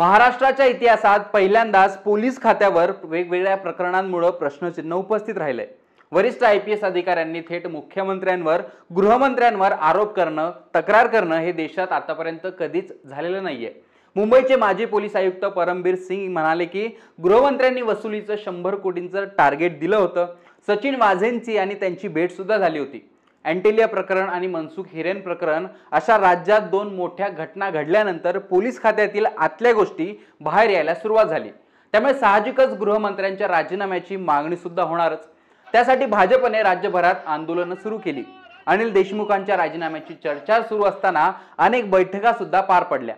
महाराष्ट्राच्या इतिहासात पहिल्यांदाच पोलीस खात्यावर वेगवेगळ्या प्रकरणांमुळे प्रश्नचिन्ह उपस्थित राहिले वरिष्ठ आय पी एस अधिकाऱ्यांनी थेट मुख्यमंत्र्यांवर गृहमंत्र्यांवर आरोप करणं तक्रार करणं हे देशात आतापर्यंत कधीच झालेलं नाहीये मुंबईचे माजी पोलीस आयुक्त परमबीर सिंग म्हणाले की गृहमंत्र्यांनी वसुलीचं शंभर कोटींचं टार्गेट दिलं होतं सचिन वाझेंची आणि त्यांची भेट सुद्धा झाली होती अँटेलिया प्रकरण आणि मनसुख हिरेन प्रकरण अशा राज्यात दोन मोठ्या घटना घडल्यानंतर पोलीस खात्यातील आतल्या गोष्टी बाहेर यायला सुरुवात झाली त्यामुळे साहजिकच गृहमंत्र्यांच्या राजीनाम्याची मागणी सुद्धा होणारच त्यासाठी भाजपने राज्यभरात आंदोलनं सुरू केली अनिल देशमुखांच्या राजीनाम्याची चर्चा सुरू असताना अनेक बैठका सुद्धा पार पडल्या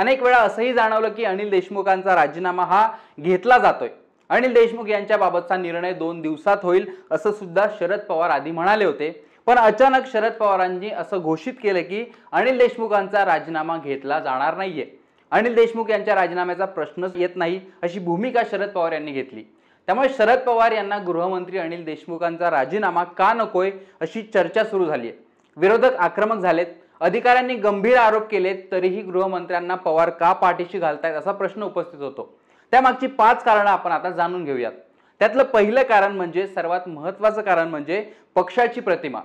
अनेक वेळा असंही जाणवलं की अनिल देशमुखांचा राजीनामा हा घेतला जातोय अनिल देशमुख यांच्याबाबतचा निर्णय दोन दिवसात होईल असं सुद्धा शरद पवार आधी म्हणाले होते पण अचानक शरद पवारांनी असं घोषित केलं की अनिल देशमुखांचा राजीनामा घेतला जाणार नाहीये अनिल देशमुख यांच्या राजीनाम्याचा प्रश्नच येत नाही अशी भूमिका शरद पवार यांनी घेतली त्यामुळे शरद पवार यांना गृहमंत्री अनिल देशमुखांचा राजीनामा का नकोय अशी चर्चा सुरू झाली आहे विरोधक आक्रमक झालेत अधिकाऱ्यांनी गंभीर आरोप केलेत तरीही गृहमंत्र्यांना पवार का पाठीशी घालतायत असा प्रश्न उपस्थित होतो त्यामागची पाच कारणं आपण आता जाणून घेऊयात त्यातलं पहिलं कारण म्हणजे सर्वात महत्वाचं कारण म्हणजे पक्षाची प्रतिमा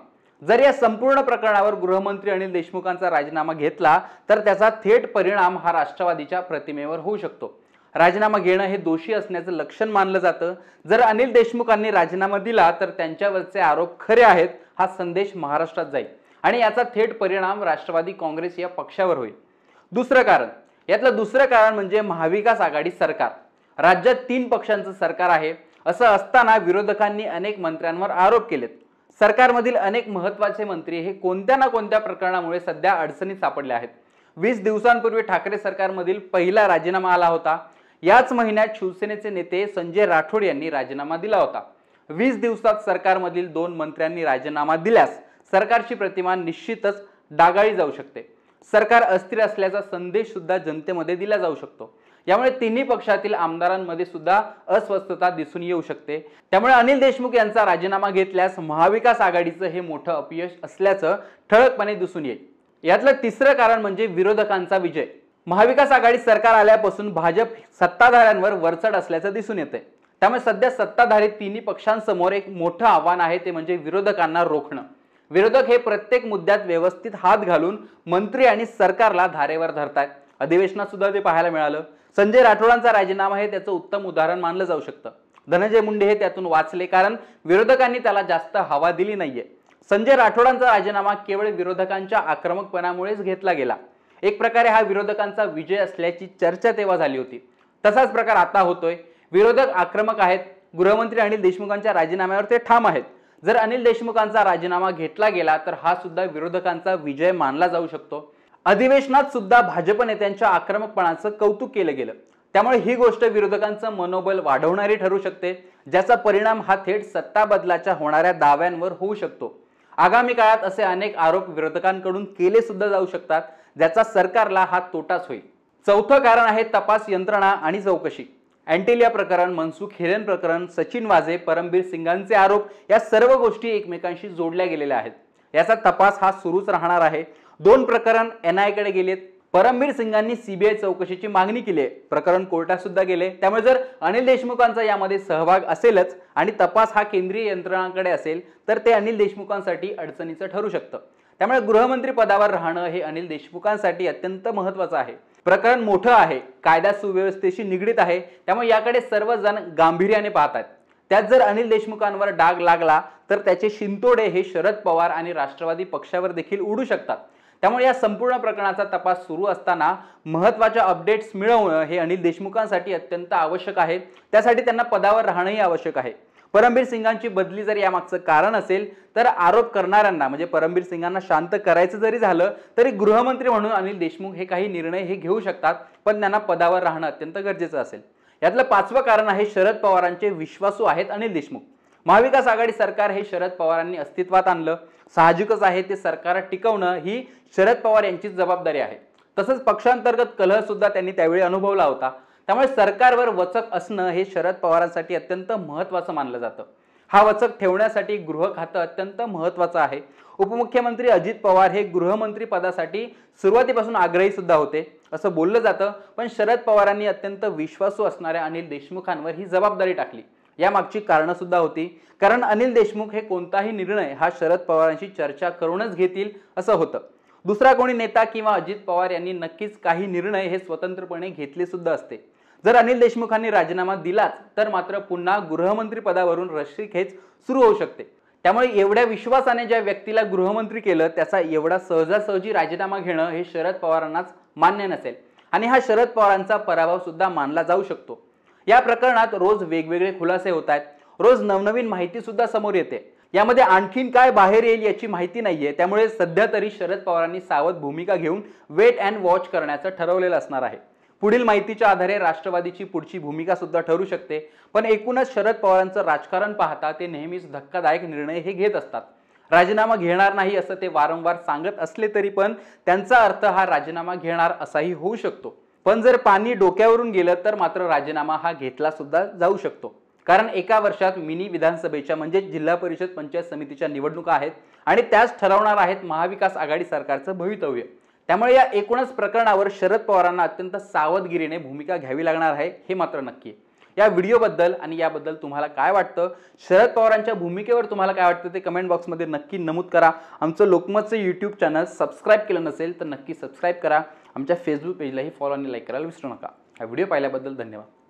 जर या संपूर्ण प्रकरणावर गृहमंत्री अनिल देशमुखांचा राजीनामा घेतला तर त्याचा थेट परिणाम हा राष्ट्रवादीच्या प्रतिमेवर होऊ शकतो राजीनामा घेणं हे दोषी असण्याचं लक्षण मानलं जातं जर अनिल देशमुखांनी राजीनामा दिला तर त्यांच्यावरचे आरोप खरे आहेत हा संदेश महाराष्ट्रात जाईल आणि याचा थेट परिणाम राष्ट्रवादी काँग्रेस या पक्षावर होईल दुसरं कारण यातलं दुसरं कारण म्हणजे महाविकास आघाडी सरकार राज्यात तीन पक्षांचं सरकार आहे असं असताना विरोधकांनी अनेक मंत्र्यांवर आरोप केलेत सरकारमधील अनेक महत्वाचे मंत्री हे कोणत्या ना कोणत्या प्रकरणामुळे सध्या अडचणीत सापडले आहेत वीस दिवसांपूर्वी ठाकरे सरकारमधील पहिला राजीनामा आला होता याच महिन्यात शिवसेनेचे नेते संजय राठोड यांनी राजीनामा दिला होता वीस दिवसात सरकारमधील दोन मंत्र्यांनी राजीनामा दिल्यास सरकारची प्रतिमा निश्चितच डागाळी जाऊ शकते सरकार अस्थिर असल्याचा संदेश सुद्धा जनतेमध्ये दिला जाऊ शकतो यामुळे तिन्ही पक्षातील आमदारांमध्ये सुद्धा अस्वस्थता दिसून येऊ शकते त्यामुळे अनिल देशमुख यांचा राजीनामा घेतल्यास महाविकास आघाडीचं हे मोठं अपयश असल्याचं ठळकपणे दिसून येईल यातलं तिसरं कारण म्हणजे विरोधकांचा विजय महाविकास आघाडी सरकार आल्यापासून भाजप सत्ताधाऱ्यांवर वरचढ असल्याचं दिसून येते त्यामुळे सध्या सत्ताधारी तिन्ही पक्षांसमोर एक मोठं आव्हान आहे ते म्हणजे विरोधकांना रोखणं विरोधक हे प्रत्येक मुद्द्यात व्यवस्थित हात घालून मंत्री आणि सरकारला धारेवर धरतात अधिवेशनात सुद्धा ते पाहायला मिळालं संजय राठोडांचा राजीनामा हे त्याचं उत्तम उदाहरण मानलं जाऊ शकतं धनंजय मुंडे हे त्यातून वाचले कारण विरोधकांनी त्याला जास्त हवा दिली नाहीये संजय राठोडांचा राजीनामा केवळ विरोधकांच्या आक्रमकपणामुळेच घेतला गेला एक प्रकारे हा विरोधकांचा विजय असल्याची चर्चा तेव्हा झाली होती तसाच प्रकार आता होतोय विरोधक आक्रमक आहेत गृहमंत्री अनिल देशमुखांच्या राजीनाम्यावर ते ठाम आहेत जर अनिल देशमुखांचा राजीनामा घेतला गेला तर हा सुद्धा विरोधकांचा विजय मानला जाऊ शकतो अधिवेशनात सुद्धा भाजप नेत्यांच्या आक्रमकपणाचं कौतुक केलं गेलं त्यामुळे ही गोष्ट विरोधकांचं मनोबल वाढवणारी ठरू शकते ज्याचा परिणाम हा थेट सत्ता बदलाच्या होणाऱ्या दाव्यांवर होऊ शकतो आगामी काळात असे अनेक आरोप विरोधकांकडून केले सुद्धा जाऊ शकतात ज्याचा सरकारला हा तोटाच होईल चौथं कारण आहे तपास यंत्रणा आणि चौकशी अँटेलिया प्रकरण मनसुख हिरेन प्रकरण सचिन वाजे परमबीर सिंगांचे आरोप या सर्व गोष्टी एकमेकांशी जोडल्या गेलेल्या आहेत याचा तपास हा सुरूच राहणार आहे दोन प्रकरण एन कडे गेलेत परमवीर सिंगांनी सीबीआय चौकशीची मागणी केली आहे प्रकरण कोर्टात सुद्धा गेले त्यामुळे जर अनिल देशमुखांचा यामध्ये सहभाग असेलच आणि तपास हा केंद्रीय यंत्रणांकडे असेल तर ते अनिल देशमुखांसाठी अडचणीचं ठरू शकतं त्यामुळे गृहमंत्री पदावर राहणं हे अनिल देशमुखांसाठी अत्यंत महत्वाचं आहे प्रकरण मोठं आहे कायदा सुव्यवस्थेशी निगडीत आहे त्यामुळे याकडे सर्वजण गांभीर्याने पाहतात त्यात जर अनिल देशमुखांवर डाग लागला तर त्याचे शिंतोडे हे शरद पवार आणि राष्ट्रवादी पक्षावर देखील उडू शकतात त्यामुळे या संपूर्ण प्रकरणाचा तपास सुरू असताना महत्त्वाच्या अपडेट्स मिळवणं हे अनिल देशमुखांसाठी अत्यंत आवश्यक आहे त्यासाठी त्यांना पदावर राहणंही आवश्यक आहे परमबीर सिंगांची बदली जर यामागचं कारण असेल तर आरोप करणाऱ्यांना म्हणजे परमबीर सिंगांना शांत करायचं जरी झालं तरी गृहमंत्री म्हणून अनिल देशमुख हे काही निर्णय हे घेऊ शकतात पण त्यांना पदावर राहणं अत्यंत गरजेचं असेल यातलं पाचवं कारण आहे शरद पवारांचे विश्वासू आहेत अनिल देशमुख महाविकास आघाडी सरकार हे शरद पवारांनी अस्तित्वात आणलं साहजिकच आहे ते सरकार टिकवणं ही शरद पवार यांचीच जबाबदारी आहे तसंच पक्षांतर्गत कलह सुद्धा त्यांनी त्यावेळी अनुभवला होता त्यामुळे सरकारवर वचक असणं हे शरद पवारांसाठी अत्यंत महत्वाचं मानलं जातं हा वचक ठेवण्यासाठी गृह खातं अत्यंत महत्वाचं आहे उपमुख्यमंत्री अजित पवार हे गृहमंत्री पदासाठी सुरुवातीपासून आग्रही सुद्धा होते असं बोललं जातं पण शरद पवारांनी अत्यंत विश्वासू असणाऱ्या अनिल देशमुखांवर ही जबाबदारी टाकली यामागची सुद्धा होती कारण अनिल देशमुख हे कोणताही निर्णय हा शरद पवारांशी चर्चा करूनच घेतील असं होतं दुसरा कोणी नेता किंवा अजित पवार यांनी नक्कीच काही निर्णय हे स्वतंत्रपणे घेतले सुद्धा असते जर अनिल देशमुखांनी राजीनामा दिलाच तर मात्र पुन्हा गृहमंत्री पदावरून रस्सीखेच सुरू होऊ शकते त्यामुळे एवढ्या विश्वासाने ज्या व्यक्तीला गृहमंत्री केलं त्याचा एवढा सहजासहजी राजीनामा घेणं हे शरद पवारांनाच मान्य नसेल आणि हा शरद पवारांचा पराभव सुद्धा मानला जाऊ शकतो या प्रकरणात रोज वेगवेगळे खुलासे होत आहेत रोज नवनवीन माहिती सुद्धा समोर येते यामध्ये आणखीन काय बाहेर येईल याची माहिती नाहीये त्यामुळे सध्या तरी शरद पवारांनी सावध भूमिका घेऊन वेट अँड वॉच करण्याचं ठरवलेलं असणार आहे पुढील माहितीच्या आधारे राष्ट्रवादीची पुढची भूमिका सुद्धा ठरू शकते पण एकूणच शरद पवारांचं राजकारण पाहता ते नेहमीच धक्कादायक निर्णय हे घेत असतात राजीनामा घेणार नाही असं ते वारंवार सांगत असले तरी पण त्यांचा अर्थ हा राजीनामा घेणार असाही होऊ शकतो पण जर पाणी डोक्यावरून गेलं तर मात्र राजीनामा हा घेतला सुद्धा जाऊ शकतो कारण एका वर्षात मिनी विधानसभेच्या म्हणजे जिल्हा परिषद पंचायत समितीच्या निवडणुका आहेत आणि त्याच ठरवणार आहेत महाविकास आघाडी सरकारचं भवितव्य त्यामुळे या एकूणच प्रकरणावर शरद पवारांना अत्यंत सावधगिरीने भूमिका घ्यावी लागणार आहे हे मात्र नक्की या व्हिडिओबद्दल आणि याबद्दल तुम्हाला काय वाटतं शरद पवारांच्या भूमिकेवर तुम्हाला काय वाटतं ते कमेंट बॉक्समध्ये नक्की नमूद करा आमचं लोकमतचं यूट्यूब चॅनल सबस्क्राईब केलं नसेल तर नक्की सबस्क्राईब करा आमच्या फेसबुक पेजलाही फॉलो आणि लाईक करायला विसरू नका हा व्हिडिओ पाहिल्याबद्दल धन्यवाद